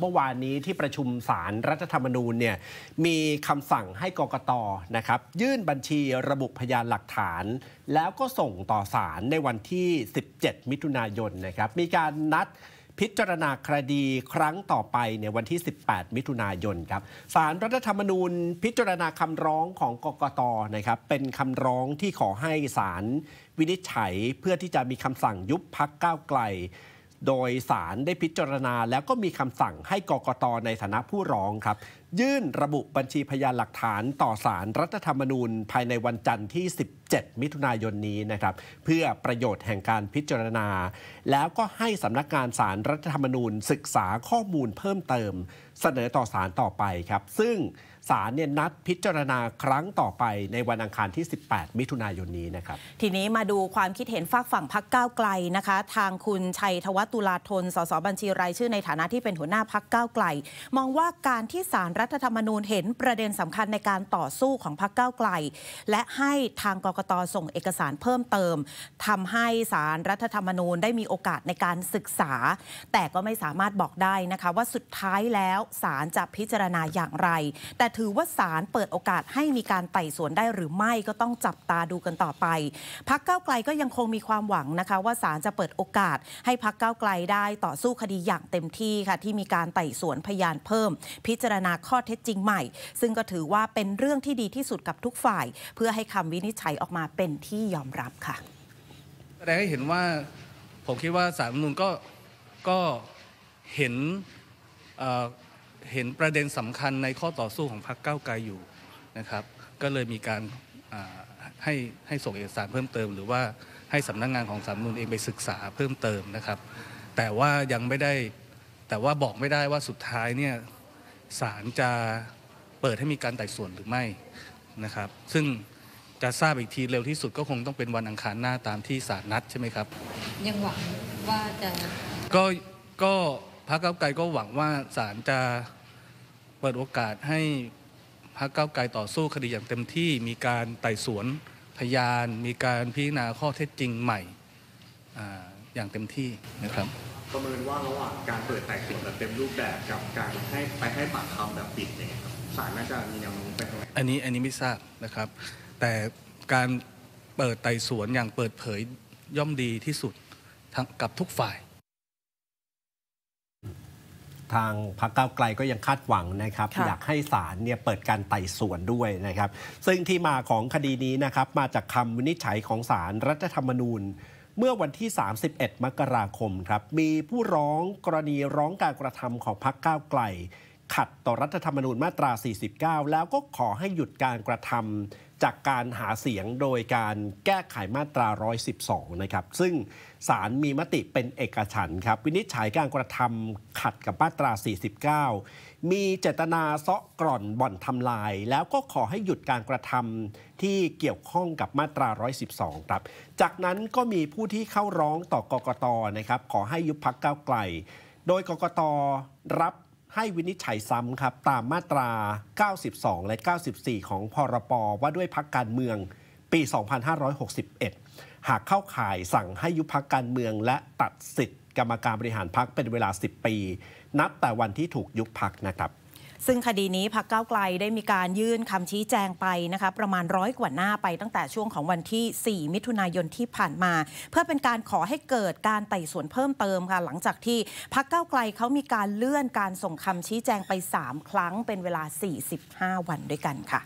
เมื่อวานนี้ที่ประชุมสารรัฐธรรมนูญเนี่ยมีคำสั่งให้กกตนะครับ ยื่นบัญชีระบุพยานหลักฐาน แล้วก็ส่งต่อสารในวันที่ 17 มิถุนายนนะครับ มีการนัดพิจารณาคดีครั้งต่อไปในวันที่ 18 มิถุนายนครับสารรัฐธรรมนูญ พิจารณาคำร้องของกกตนะครับเป็นคำร้องที่ขอให้สารวินิจฉัยเพื่อที่จะมีคำสั่งยุบพักก้าวไกลโดยสารได้พิจารณาแล้วก็มีคำสั่งให้กกตในฐานะผู้ร้องครับ ยื่นระบุบัญชีพยานหลักฐานต่อสารรัฐธรรมนูญภายในวันจันทร์ที่ 10 7มิถุนายนนี้นะครับ เพื่อประโยชน์แห่งการพิจารณา แล้วก็ให้สำนักงานสารรัฐธรรมนูญศึกษาข้อมูลเพิ่มเติมเสนอต่อสารต่อไปครับซึ่งสารเนี่ยนัดพิจารณาครั้งต่อไป ในวันอังคารที่ 18 มิถุนายนนี้นะครับ ทีนี้มาดูความคิดเห็นฝากฝั่งพักก้าวไกลนะคะ ทางคุณชัยธวัตตุลาธนสสบัญชีราย ชื่อในฐานะที่เป็นหัวหน้าพักก้าวไกล มองว่าการที่สารรัฐธรรมนูญเห็นประเด็นสำคัญในการต่อสู้ของพักก้าวไกล และให้ทางกกกตส่งเอกสารเพิ่มเติม ทำให้สารรัฐธรรมนูญได้มีโอกาสในการศึกษา แต่ก็ไม่สามารถบอกได้นะคะว่าสุดท้ายแล้วสารจะพิจารณาอย่างไร แต่ถือว่าสารเปิดโอกาสให้มีการไต่สวนได้หรือไม่ก็ต้องจับตาดูกันต่อไปพักเก้าไกลก็ยังคงมีความหวังนะคะ ว่าสารจะเปิดโอกาสให้พักเก้าไกลได้ต่อสู้คดีอย่างเต็มที่ค่ะที่มีการไต่สวนพยานเพิ่ม พิจารณาข้อเท็จจริงใหม่ ซึ่งก็ถือว่าเป็นเรื่องที่ดีที่สุดกับทุกฝ่าย เพื่อให้คำวินิจฉัยออกอกมาเป็นที่ยอมรับค่ะแสดงให้เห็นว่าผมคิดว่าสารนุนก็ก็เห็นเห็นประเด็นสำคัญในข้อต่อสู้ของพรรคก้าวไกลอยู่นะครับ ก็เลยมีการให้ให้ส่งเอกสารเพิ่มเติมหรือว่าให้สำนักงงานของสารนุนเองไปศึกษาเพิ่มเติมนะครับ แต่ว่ายังไม่ได้แต่ว่าบอกไม่ได้ว่าสุดท้ายเนี่ยสารจะเปิดให้มีการไต่สวนหรือไม่นะครับ ซึ่งจะทราบอีกทีเร็วที่สุดก็คงต้องเป็นวันอังคารหน้าตามที่ศาลนัดใช่ไหมครับ ยังหวังว่าจะก็ก็พรรคก้าไกลก็หวังว่าศาลจะเปิดโอกาสให้พรรคก้าไกลต่อสู้คดีอย่างเต็มที่ มีการไต่สวนพยาน มีการพิจารณาข้อเท็จจริงใหม่อย่างเต็มที่นะครับประเมินว่าระหว่างการเปิดไต่สวนแบบเต็มรูปแบบกับการให้ไปให้ปากคำแบบปิดเนี่ยสรศาลน่าจะมีแนวโน้มไปทางไหนอันนี้อันนี้ไม่ทราบนะครับแต่การเปิดไต่สวนอย่างเปิดเผยย่อมดีที่สุดกับทุกฝ่าย ทางพรรคก้าวไกลก็ยังคาดหวังนะครับ อยากให้ศาลเนี่ยเปิดการไต่สวนด้วยนะครับ ซึ่งที่มาของคดีนี้นะครับ มาจากคำวินิจฉัยของศาลรรัฐธรรมนูญ เมื่อวันที่ 31 มกราคมครับมีผู้ร้องกรณีร้องการกระทำของพรรคก้าวไกลขัดต่อรัฐธรรมนูญมาตรา 49 แล้วก็ขอให้หยุดการกระทำจากการหาเสียงโดยการแก้ไขมาตรา 112 นะครับ ซึ่งศาลมีมติเป็นเอกฉันครับ วินิจฉัยการกระทำขัดกับมาตรา 49 มีเจตนาเซาะกร่อนบ่อนทำลาย แล้วก็ขอให้หยุดการกระทำที่เกี่ยวข้องกับมาตรา 112 ครับ จากนั้นก็มีผู้ที่เข้าร้องต่อกกตนะครับ ขอให้ยุบพักก้าวไกล โดยกกตรับให้วินิจฉัยซ้ำครับตามมาตรา 92 และ 94 ของพรปว่าด้วยพักการเมืองปี 2561 หากเข้าข่ายสั่งให้ยุบพักการเมือง และตัดสิทธิ์ กรรมการบริหารพักเป็นเวลา 10 ปี นับแต่วันที่ถูกยุบพักนะครับซึ่งคดีนี้พักเก้าไกลได้มีการยื่นคำชี้แจงไปนะคะประมาณร้อยกว่าหน้าไปตั้งแต่ช่วงของวันที่ 4 มิถุนายนที่ผ่านมา เพื่อเป็นการขอให้เกิดการไต่สวนเพิ่มเติมค่ะหลังจากที่พักเก้าไกลเขามีการเลื่อนการส่งคำชี้แจงไป 3 ครั้งเป็นเวลา 45 วันด้วยกันค่ะ